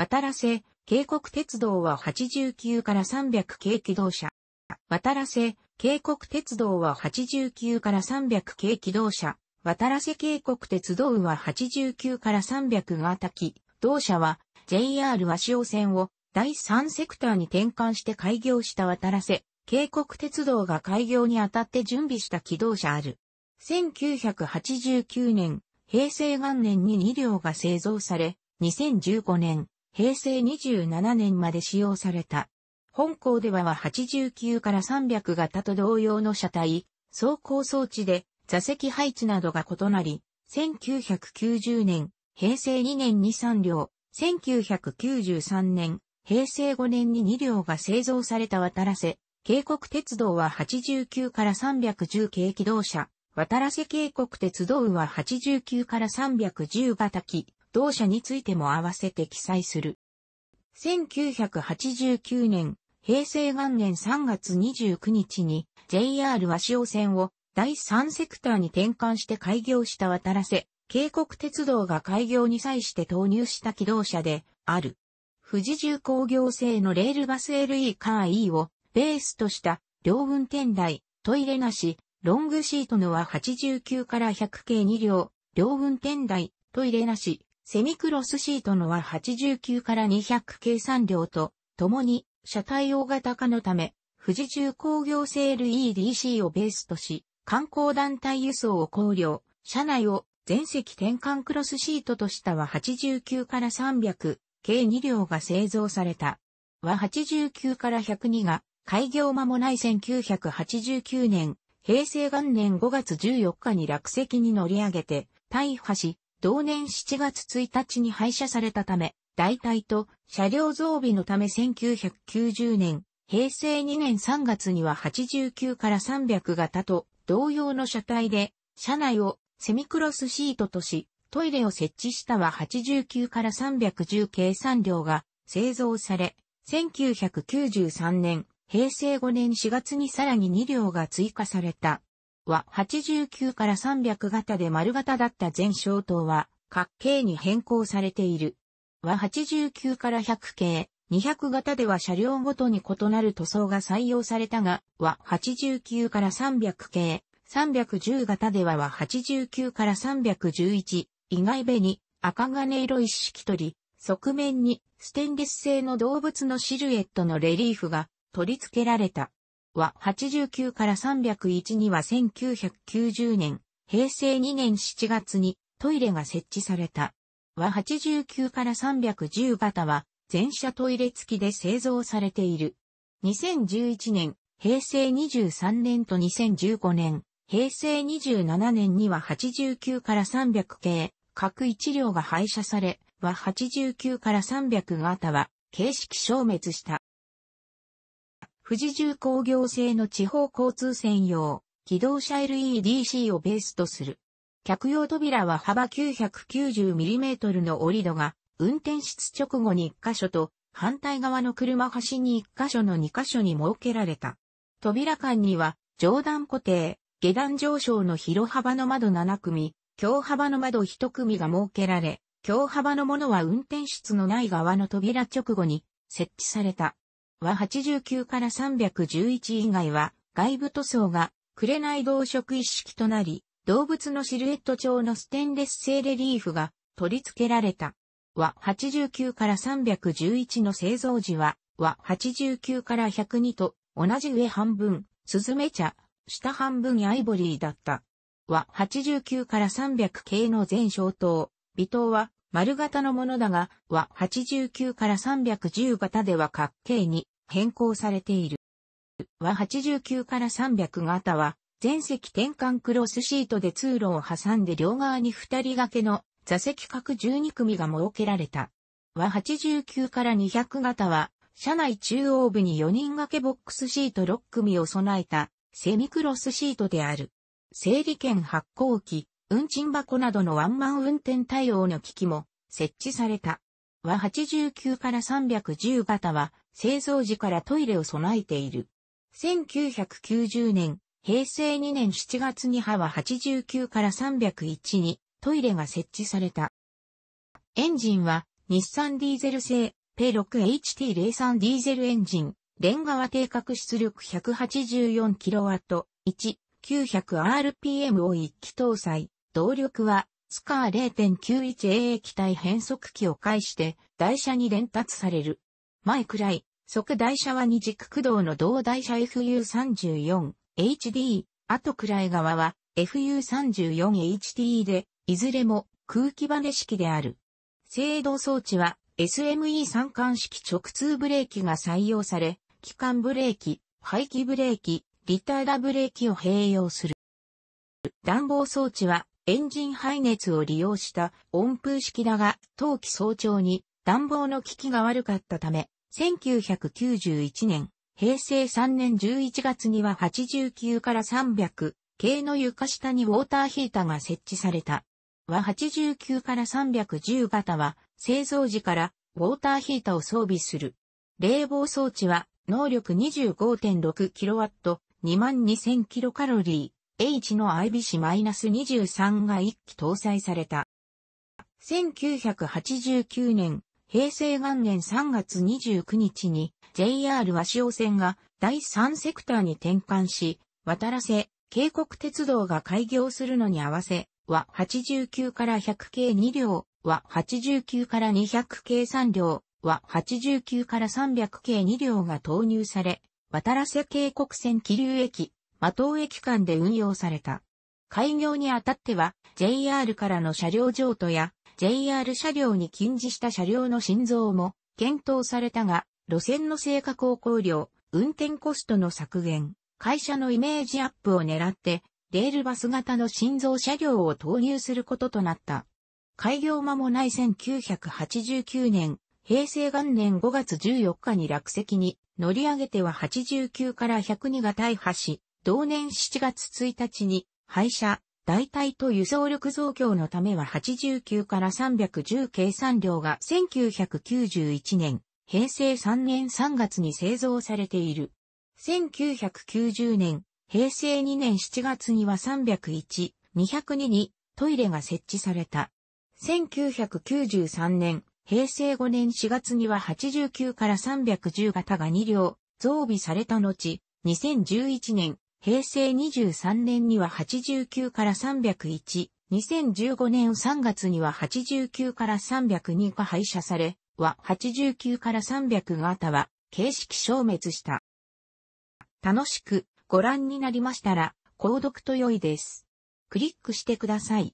渡らせ渓谷鉄道は89から300軽機動車。渡らせ、渓谷鉄道は89から300軽機動車。渡らせ渓谷鉄道は89から300が滝。同社は JR 和塩線を第3セクターに転換して開業した渡らせ、渓谷鉄道が開業にあたって準備した機動車ある。1989年、平成元年に2両が製造され、2015年、平成27年まで使用された。本校ではは89から300型と同様の車体、走行装置で座席配置などが異なり、1990年、平成2年に3両、1993年、平成5年に2両が製造された渡らせ、渓谷鉄道は89から310軽機動車、渡らせ渓谷鉄道は89から310型機、同社についても合わせて記載する。1989年、平成元年3月29日に JR 和塩線を第3セクターに転換して開業した渡らせ、渓谷鉄道が開業に際して投入した機動車である。富士重工業製のレールバス LE カー E をベースとした両運転台、トイレなし、ロングシートのは89から100系2両、両運転台、トイレなし、セミクロスシートのは89から200計算量と、共に、車体大型化のため、富士重工業製 LEDC をベースとし、観光団体輸送を考慮、車内を全席転換クロスシートとしたは89から300、計2両が製造された。は89から102が開業間もない1989年、平成元年5月14日に落石に乗り上げて、大破し、同年7月1日に廃車されたため、代替と車両増備のため1990年、平成2年3月には89から300型と同様の車体で、車内をセミクロスシートとし、トイレを設置したは89から310計算量が製造され、1993年、平成5年4月にさらに2両が追加された。は89から300型で丸型だった全小灯は、角形に変更されている。は89から100系、200型では車両ごとに異なる塗装が採用されたが、は89から300系、310型ではは89から311、意外べに赤金色一式取り、側面にステンレス製の動物のシルエットのレリーフが取り付けられた。は89から301には1990年、平成2年7月にトイレが設置された。は89から310型は全車トイレ付きで製造されている。2011年、平成23年と2015年、平成27年には89から300系、各1両が廃車され、は89から300型は形式消滅した。富士重工業製の地方交通専用、機動車 LEDC をベースとする。客用扉は幅 990mm の折り戸が、運転室直後に1箇所と、反対側の車端に1箇所の2箇所に設けられた。扉間には、上段固定、下段上昇の広幅の窓7組、強幅の窓1組が設けられ、強幅のものは運転室のない側の扉直後に設置された。は89から311以外は外部塗装が紅同色一式となり、動物のシルエット調のステンレス製レリーフが取り付けられた。和89から311の製造時は、和89から102と同じ上半分、スズメ茶、下半分アイボリーだった。和89から300系の全小灯、微灯は丸型のものだが、和89から310型では角形に変更されている。は89から300型は、全席転換クロスシートで通路を挟んで両側に2人掛けの座席各12組が設けられた。は89から200型は、車内中央部に4人掛けボックスシート6組を備えたセミクロスシートである。整理券発行機、運賃箱などのワンマン運転対応の機器も設置された。は89から310型は製造時からトイレを備えている。1990年、平成2年7月に波は89から301にトイレが設置された。エンジンは日産ディーゼル製 P6HT03 ディーゼルエンジン、レンガは定格出力 184kW、1、900rpm を一気搭載、動力はスカー 0.91A 液体変速機を介して台車に連達される。前くらい、即台車は二軸駆動の同台車 FU34HD、後くらい側は FU34HT で、いずれも空気バネ式である。制動装置は SME 三冠式直通ブレーキが採用され、機関ブレーキ、排気ブレーキ、リターダブレーキを併用する。暖房装置はエンジン排熱を利用した温風式だが、冬季早朝に暖房の効きが悪かったため、1991年、平成3年11月には89から300系の床下にウォーターヒーターが設置された。は89から310型は製造時からウォーターヒーターを装備する。冷房装置は能力 25.6kW、22,000kcal H の IBC-23 が一機搭載された。1989年、平成元年3月29日に JR 和塩線が第3セクターに転換し、渡らせ、渓谷鉄道が開業するのに合わせ、は89から100系2両、は89から200系3両、は89から300系2両が投入され、渡らせ渓谷線気流駅、ウ東駅間で運用された。開業にあたっては JR からの車両譲渡や JR 車両に禁止した車両の新造も検討されたが、路線の性格を考慮、運転コストの削減、会社のイメージアップを狙って、レールバス型の新造車両を投入することとなった。開業間もない1989年、平成元年5月14日に落石に乗り上げては89から102が大破し、同年7月1日に、廃車、代替と輸送力増強のためは89から310計算量が1991年、平成3年3月に製造されている。1990年、平成2年7月には301、202にトイレが設置された。1993年、平成5年4月には89から310型が2両増備された後、2011年、平成23年には89から301、2015年3月には89から302が廃車され、は89から300型は形式消滅した。楽しくご覧になりましたら、購読と良いです。クリックしてください。